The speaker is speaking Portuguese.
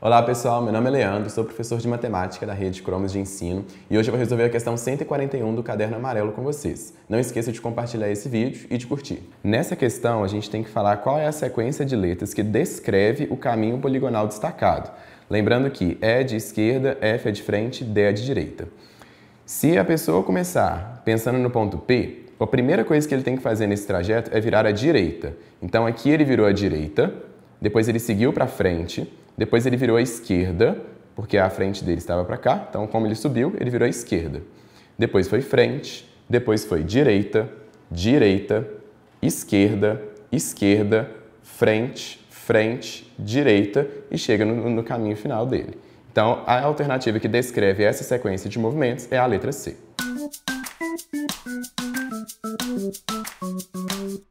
Olá pessoal, meu nome é Leandro, sou professor de matemática da rede Cromos de Ensino e hoje eu vou resolver a questão 141 do caderno amarelo com vocês. Não esqueça de compartilhar esse vídeo e de curtir. Nessa questão a gente tem que falar qual é a sequência de letras que descreve o caminho poligonal destacado. Lembrando que E é de esquerda, F é de frente, D é de direita. Se a pessoa começar pensando no ponto P, Tipo, a primeira coisa que ele tem que fazer nesse trajeto é virar à direita. Então aqui ele virou à direita, depois ele seguiu para frente, depois ele virou à esquerda, porque a frente dele estava para cá, então como ele subiu, ele virou à esquerda. Depois foi frente, depois foi direita, direita, esquerda, esquerda, frente, frente, direita e chega no, no caminho final dele. Então, a alternativa que descreve essa sequência de movimentos é a letra C. Thank you.